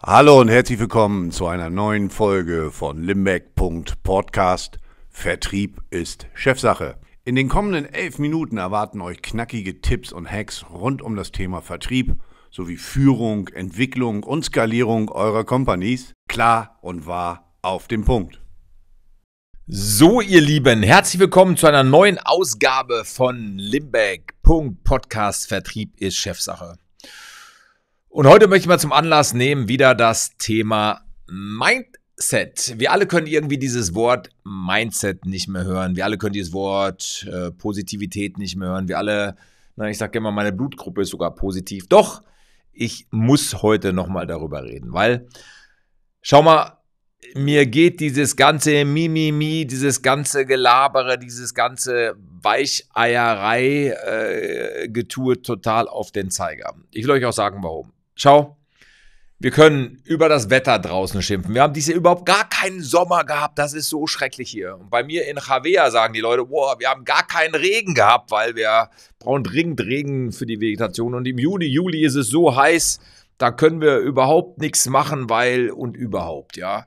Hallo und herzlich willkommen zu einer neuen Folge von Limbeck.podcast. Vertrieb ist Chefsache. In den kommenden elf Minuten erwarten euch knackige Tipps und Hacks rund um das Thema Vertrieb sowie Führung, Entwicklung und Skalierung eurer Companies. Klar und wahr auf den Punkt. So, ihr Lieben, herzlich willkommen zu einer neuen Ausgabe von Limbeck.podcast. Vertrieb ist Chefsache. Und heute möchte ich mal zum Anlass nehmen, wieder das Thema Mindset. Wir alle können irgendwie dieses Wort Mindset nicht mehr hören. Wir alle können dieses Wort äh, Positivität nicht mehr hören. Wir alle, na, ich sage immer, meine Blutgruppe ist sogar positiv. Doch, ich muss heute nochmal darüber reden, weil, schau mal, mir geht dieses ganze Mimimi, dieses ganze Gelabere, dieses ganze Weicheierei-Getue äh, total auf den Zeiger. Ich will euch auch sagen, warum schau, wir können über das Wetter draußen schimpfen. Wir haben dieses Jahr überhaupt gar keinen Sommer gehabt. Das ist so schrecklich hier. Und bei mir in Javea sagen die Leute, boah, wir haben gar keinen Regen gehabt, weil wir brauchen dringend Regen für die Vegetation. Und im Juni, Juli ist es so heiß, da können wir überhaupt nichts machen, weil und überhaupt, ja.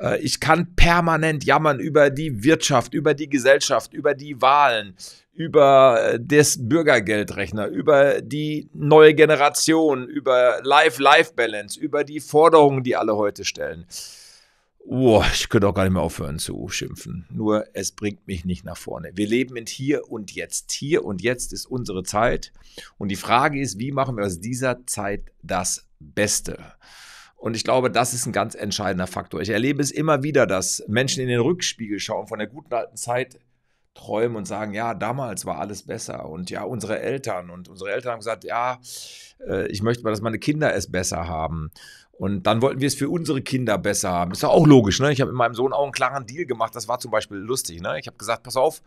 Äh, ich kann permanent jammern über die Wirtschaft, über die Gesellschaft, über die Wahlen, über äh, das Bürgergeldrechner, über die neue Generation, über Life-Life-Balance, über die Forderungen, die alle heute stellen. Oh, ich könnte auch gar nicht mehr aufhören zu schimpfen. Nur es bringt mich nicht nach vorne. Wir leben in Hier und Jetzt. Hier und Jetzt ist unsere Zeit. Und die Frage ist, wie machen wir aus dieser Zeit das Beste? Und ich glaube, das ist ein ganz entscheidender Faktor. Ich erlebe es immer wieder, dass Menschen in den Rückspiegel schauen von der guten alten Zeit träumen und sagen, ja, damals war alles besser und ja, unsere Eltern und unsere Eltern haben gesagt, ja, äh, ich möchte mal, dass meine Kinder es besser haben. Und dann wollten wir es für unsere Kinder besser haben. Ist ja auch logisch, ne? Ich habe mit meinem Sohn auch einen klaren Deal gemacht. Das war zum Beispiel lustig, ne? Ich habe gesagt, pass auf,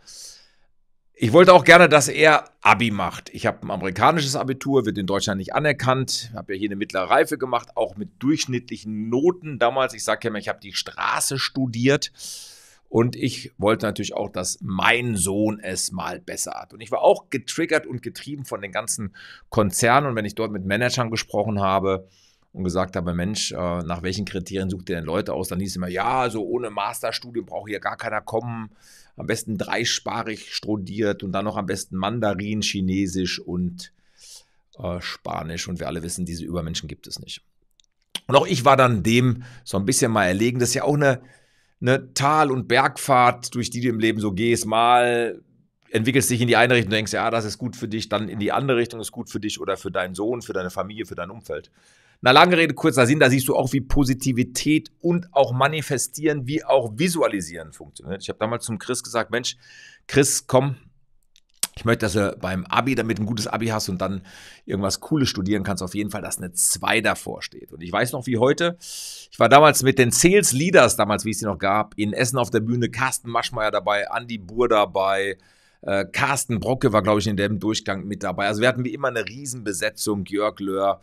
ich wollte auch gerne, dass er Abi macht. Ich habe ein amerikanisches Abitur, wird in Deutschland nicht anerkannt. Ich Habe ja hier eine mittlere Reife gemacht, auch mit durchschnittlichen Noten damals. Ich sage ja immer, ich habe die Straße studiert. Und ich wollte natürlich auch, dass mein Sohn es mal besser hat. Und ich war auch getriggert und getrieben von den ganzen Konzernen. Und wenn ich dort mit Managern gesprochen habe, und gesagt habe, Mensch, äh, nach welchen Kriterien sucht ihr denn Leute aus? Dann hieß es immer, ja, so ohne Masterstudium braucht hier gar keiner kommen. Am besten dreisparig studiert und dann noch am besten Mandarin, Chinesisch und äh, Spanisch. Und wir alle wissen, diese Übermenschen gibt es nicht. Und auch ich war dann dem so ein bisschen mal erlegen. Das ist ja auch eine ne, Tal- und Bergfahrt, durch die du im Leben so gehst, mal entwickelst dich in die eine Richtung, denkst, ja, das ist gut für dich, dann in die andere Richtung ist gut für dich oder für deinen Sohn, für deine Familie, für dein Umfeld. Na, lange Rede, kurzer Sinn, da siehst du auch, wie Positivität und auch Manifestieren, wie auch Visualisieren funktioniert. Ich habe damals zum Chris gesagt, Mensch, Chris, komm, ich möchte, dass du beim Abi damit ein gutes Abi hast und dann irgendwas Cooles studieren kannst. Auf jeden Fall, dass eine 2 davor steht. Und ich weiß noch wie heute. Ich war damals mit den Sales Leaders, damals, wie es sie noch gab, in Essen auf der Bühne. Carsten Maschmeyer dabei, Andy Buhr dabei. Äh, Carsten Brocke war, glaube ich, in dem Durchgang mit dabei. Also wir hatten wie immer eine Riesenbesetzung. Jörg Löhr.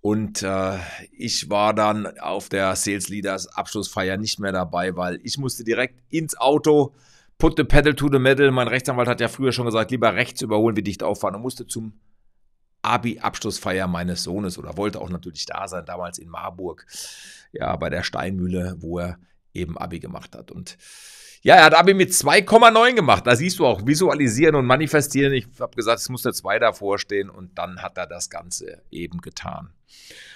Und äh, ich war dann auf der Sales Leaders Abschlussfeier nicht mehr dabei, weil ich musste direkt ins Auto put the pedal to the metal. Mein Rechtsanwalt hat ja früher schon gesagt, lieber rechts überholen, wie dicht auffahren und musste zum Abi-Abschlussfeier meines Sohnes oder wollte auch natürlich da sein, damals in Marburg, ja, bei der Steinmühle, wo er eben Abi gemacht hat. Und ja, er hat Abi mit 2,9 gemacht. Da siehst du auch, visualisieren und manifestieren. Ich habe gesagt, es muss der 2 davor stehen und dann hat er das Ganze eben getan.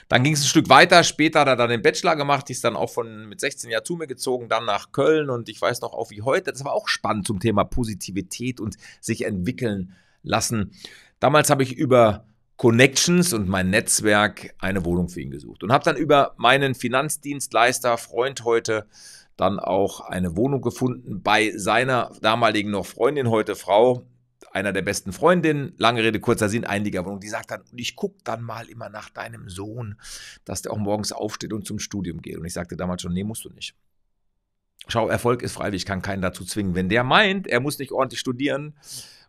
Dann ging es ein Stück weiter. Später hat er dann den Bachelor gemacht. Ich Ist dann auch von mit 16 Jahren zu mir gezogen, dann nach Köln und ich weiß noch auch wie heute. Das war auch spannend zum Thema Positivität und sich entwickeln lassen. Damals habe ich über Connections und mein Netzwerk eine Wohnung für ihn gesucht und habe dann über meinen Finanzdienstleister, Freund heute, dann auch eine Wohnung gefunden bei seiner damaligen noch Freundin, heute Frau, einer der besten Freundinnen, lange Rede, kurzer Sinn, einiger Wohnung. die sagt dann, ich gucke dann mal immer nach deinem Sohn, dass der auch morgens aufsteht und zum Studium geht. Und ich sagte damals schon, nee, musst du nicht. Schau, Erfolg ist freiwillig, ich kann keinen dazu zwingen. Wenn der meint, er muss nicht ordentlich studieren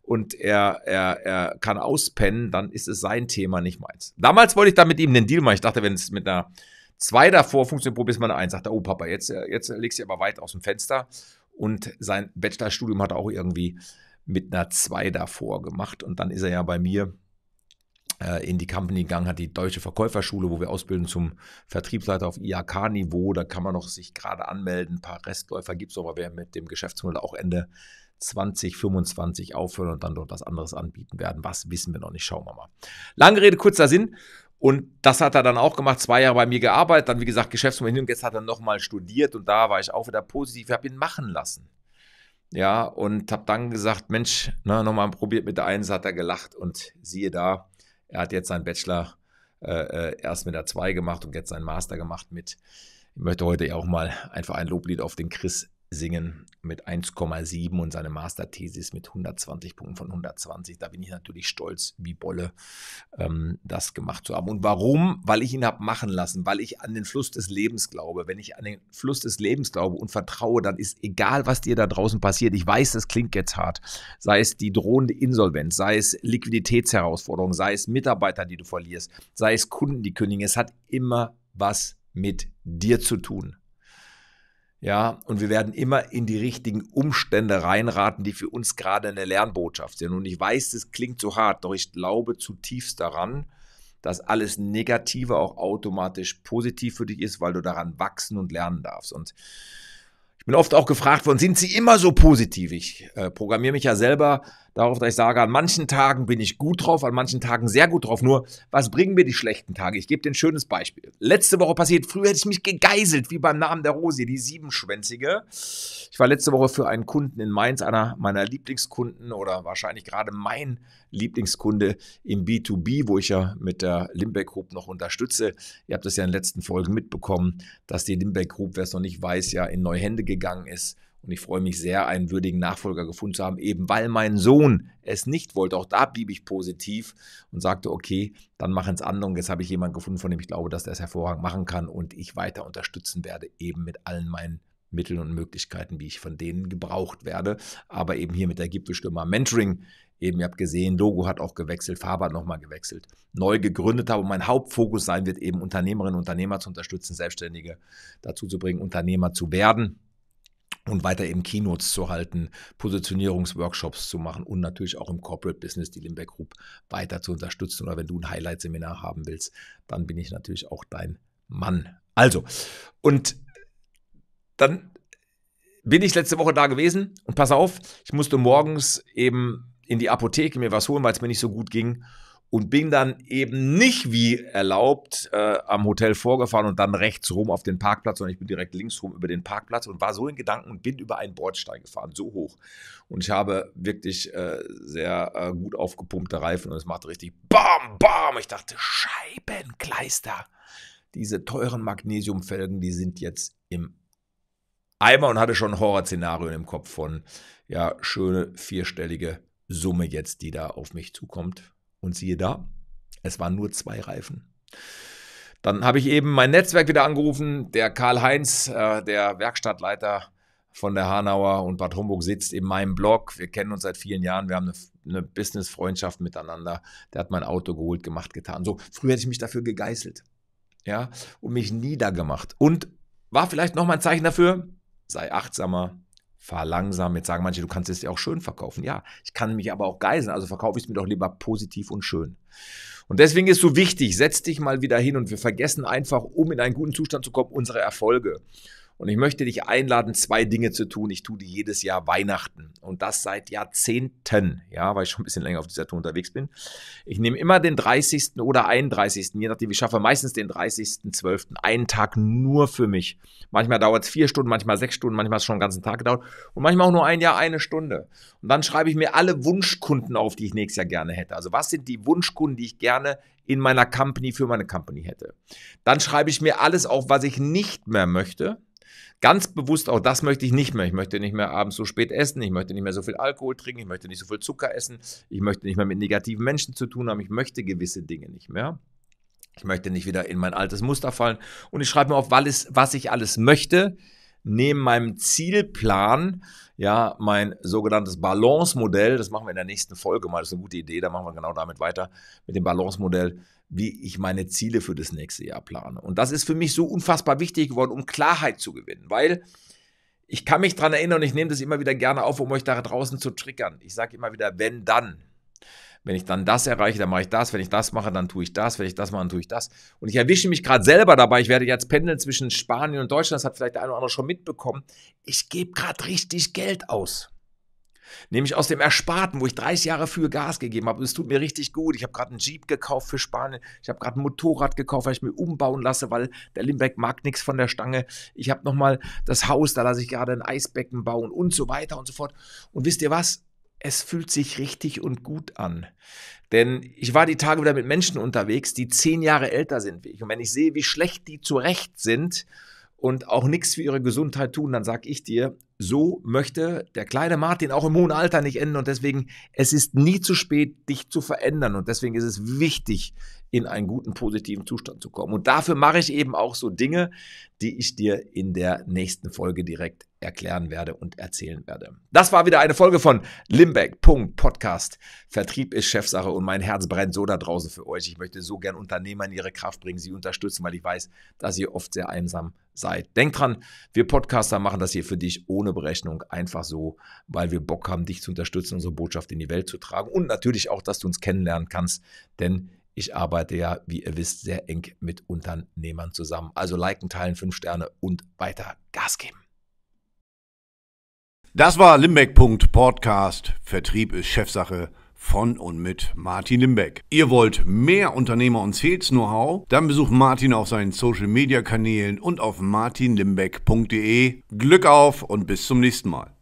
und er, er, er kann auspennen, dann ist es sein Thema, nicht meins. Damals wollte ich da mit ihm den Deal machen. Ich dachte, wenn es mit einer Zwei davor funktioniert Pro bis meine Eins, sagt der, oh Papa, jetzt, äh, jetzt legst du aber weit aus dem Fenster. Und sein Bachelorstudium hat er auch irgendwie mit einer 2 davor gemacht. Und dann ist er ja bei mir äh, in die Company gegangen, hat die Deutsche Verkäuferschule, wo wir ausbilden zum Vertriebsleiter auf IHK-Niveau. Da kann man noch sich gerade anmelden. Ein paar Restläufer gibt es, aber wir mit dem Geschäftsmodell auch Ende 2025 aufhören und dann dort was anderes anbieten werden. Was wissen wir noch nicht? Schauen wir mal. Lange Rede, kurzer Sinn. Und das hat er dann auch gemacht, zwei Jahre bei mir gearbeitet, dann wie gesagt und jetzt hat er nochmal studiert und da war ich auch wieder positiv, ich habe ihn machen lassen. Ja, und habe dann gesagt, Mensch, na, ne, nochmal probiert mit der Eins, hat er gelacht und siehe da, er hat jetzt seinen Bachelor äh, äh erst mit der 2 gemacht und jetzt seinen Master gemacht mit. Ich möchte heute ja auch mal einfach ein Loblied auf den Chris singen mit 1,7 und seine Masterthesis mit 120 Punkten von 120. Da bin ich natürlich stolz wie Bolle, ähm, das gemacht zu haben. Und warum? Weil ich ihn habe machen lassen, weil ich an den Fluss des Lebens glaube. Wenn ich an den Fluss des Lebens glaube und vertraue, dann ist egal, was dir da draußen passiert. Ich weiß, das klingt jetzt hart. Sei es die drohende Insolvenz, sei es Liquiditätsherausforderungen, sei es Mitarbeiter, die du verlierst, sei es Kunden, die kündigen. Es hat immer was mit dir zu tun. Ja, und wir werden immer in die richtigen Umstände reinraten, die für uns gerade eine Lernbotschaft sind. Und ich weiß, das klingt so hart, doch ich glaube zutiefst daran, dass alles Negative auch automatisch positiv für dich ist, weil du daran wachsen und lernen darfst. Und ich bin oft auch gefragt worden, sind Sie immer so positiv? Ich äh, programmiere mich ja selber darauf, dass ich sage, an manchen Tagen bin ich gut drauf, an manchen Tagen sehr gut drauf. Nur, was bringen mir die schlechten Tage? Ich gebe dir ein schönes Beispiel. Letzte Woche passiert, früher hätte ich mich gegeißelt, wie beim Namen der Rosi, die Siebenschwänzige. Ich war letzte Woche für einen Kunden in Mainz, einer meiner Lieblingskunden oder wahrscheinlich gerade mein Lieblingskunde im B2B, wo ich ja mit der Limbeck Group noch unterstütze. Ihr habt das ja in den letzten Folgen mitbekommen, dass die Limbeck Group, wer es noch nicht weiß, ja in neue Hände geht gegangen ist. Und ich freue mich sehr, einen würdigen Nachfolger gefunden zu haben, eben weil mein Sohn es nicht wollte. Auch da blieb ich positiv und sagte, okay, dann machen es andere. Und jetzt habe ich jemanden gefunden, von dem ich glaube, dass der es hervorragend machen kann und ich weiter unterstützen werde, eben mit allen meinen Mitteln und Möglichkeiten, wie ich von denen gebraucht werde. Aber eben hier mit der Gipfelstürmer Mentoring. Eben, ihr habt gesehen, Logo hat auch gewechselt, Farbe hat nochmal gewechselt, neu gegründet habe. Und mein Hauptfokus sein wird eben, Unternehmerinnen und Unternehmer zu unterstützen, Selbstständige dazu zu bringen, Unternehmer zu werden und weiter eben Keynotes zu halten, Positionierungsworkshops zu machen und natürlich auch im Corporate Business die Limbeck Group weiter zu unterstützen. Oder wenn du ein Highlight-Seminar haben willst, dann bin ich natürlich auch dein Mann. Also, und dann bin ich letzte Woche da gewesen und pass auf, ich musste morgens eben in die Apotheke mir was holen, weil es mir nicht so gut ging und bin dann eben nicht wie erlaubt äh, am Hotel vorgefahren und dann rechts rum auf den Parkplatz, sondern ich bin direkt links rum über den Parkplatz und war so in Gedanken und bin über einen Bordstein gefahren, so hoch. Und ich habe wirklich äh, sehr äh, gut aufgepumpte Reifen und es macht richtig BAM, BAM. Ich dachte, Scheibenkleister. Diese teuren Magnesiumfelgen, die sind jetzt im Eimer und hatte schon ein Horrorszenario im Kopf von, ja, schöne vierstellige Summe jetzt, die da auf mich zukommt. Und siehe da, es waren nur zwei Reifen. Dann habe ich eben mein Netzwerk wieder angerufen. Der Karl-Heinz, äh, der Werkstattleiter von der Hanauer und Bad Homburg sitzt in meinem Blog. Wir kennen uns seit vielen Jahren. Wir haben eine, eine Business-Freundschaft miteinander. Der hat mein Auto geholt, gemacht, getan. So, früher hätte ich mich dafür gegeißelt. Ja, und mich niedergemacht. Und war vielleicht nochmal ein Zeichen dafür, sei achtsamer, fahr langsam. Jetzt sagen manche, du kannst es ja auch schön verkaufen. Ja, ich kann mich aber auch geiseln, also verkaufe ich es mir doch lieber positiv und schön. Und deswegen ist so wichtig, setz dich mal wieder hin und wir vergessen einfach, um in einen guten Zustand zu kommen, unsere Erfolge. Und ich möchte dich einladen, zwei Dinge zu tun. Ich tue die jedes Jahr Weihnachten und das seit Jahrzehnten, ja, weil ich schon ein bisschen länger auf dieser Tour unterwegs bin. Ich nehme immer den 30. oder 31., je nachdem, ich schaffe meistens den 30.12., einen Tag nur für mich. Manchmal dauert es vier Stunden, manchmal sechs Stunden, manchmal ist es schon einen ganzen Tag gedauert und manchmal auch nur ein Jahr eine Stunde. Und dann schreibe ich mir alle Wunschkunden auf, die ich nächstes Jahr gerne hätte. Also was sind die Wunschkunden, die ich gerne in meiner Company für meine Company hätte? Dann schreibe ich mir alles auf, was ich nicht mehr möchte. Ganz bewusst auch das möchte ich nicht mehr. Ich möchte nicht mehr abends so spät essen, ich möchte nicht mehr so viel Alkohol trinken, ich möchte nicht so viel Zucker essen, ich möchte nicht mehr mit negativen Menschen zu tun haben, ich möchte gewisse Dinge nicht mehr. Ich möchte nicht wieder in mein altes Muster fallen. Und ich schreibe mir auf, was ich alles möchte, neben meinem Zielplan, ja, mein sogenanntes Balance-Modell, das machen wir in der nächsten Folge mal, das ist eine gute Idee, da machen wir genau damit weiter, mit dem Balance-Modell, wie ich meine Ziele für das nächste Jahr plane. Und das ist für mich so unfassbar wichtig geworden, um Klarheit zu gewinnen, weil ich kann mich daran erinnern und ich nehme das immer wieder gerne auf, um euch da draußen zu triggern. Ich sage immer wieder, wenn dann. Wenn ich dann das erreiche, dann mache ich das. Wenn ich das mache, dann tue ich das. Wenn ich das mache, dann tue ich das. Und ich erwische mich gerade selber dabei. Ich werde jetzt pendeln zwischen Spanien und Deutschland. Das hat vielleicht der eine oder andere schon mitbekommen. Ich gebe gerade richtig Geld aus. Nämlich aus dem Ersparten, wo ich 30 Jahre für Gas gegeben habe. Und es tut mir richtig gut. Ich habe gerade einen Jeep gekauft für Spanien. Ich habe gerade ein Motorrad gekauft, weil ich mir umbauen lasse, weil der Limbeck mag nichts von der Stange. Ich habe nochmal das Haus, da lasse ich gerade ein Eisbecken bauen und so weiter und so fort. Und wisst ihr was? es fühlt sich richtig und gut an. Denn ich war die Tage wieder mit Menschen unterwegs, die zehn Jahre älter sind wie ich. Und wenn ich sehe, wie schlecht die zurecht sind und auch nichts für ihre Gesundheit tun, dann sage ich dir, so möchte der kleine Martin auch im hohen Alter nicht enden. Und deswegen, es ist nie zu spät, dich zu verändern. Und deswegen ist es wichtig, in einen guten, positiven Zustand zu kommen. Und dafür mache ich eben auch so Dinge, die ich dir in der nächsten Folge direkt erklären werde und erzählen werde. Das war wieder eine Folge von Limbeck.podcast. Vertrieb ist Chefsache und mein Herz brennt so da draußen für euch. Ich möchte so gern Unternehmer in ihre Kraft bringen, sie unterstützen, weil ich weiß, dass ihr oft sehr einsam seid. Denkt dran, wir Podcaster machen das hier für dich ohne Berechnung, einfach so, weil wir Bock haben, dich zu unterstützen, unsere Botschaft in die Welt zu tragen und natürlich auch, dass du uns kennenlernen kannst, denn ich arbeite ja, wie ihr wisst, sehr eng mit Unternehmern zusammen. Also liken, teilen, fünf Sterne und weiter Gas geben. Das war Limbeck.podcast. Vertrieb ist Chefsache von und mit Martin Limbeck. Ihr wollt mehr Unternehmer und Sales Know-how? Dann besucht Martin auf seinen Social Media Kanälen und auf martinlimbeck.de. Glück auf und bis zum nächsten Mal.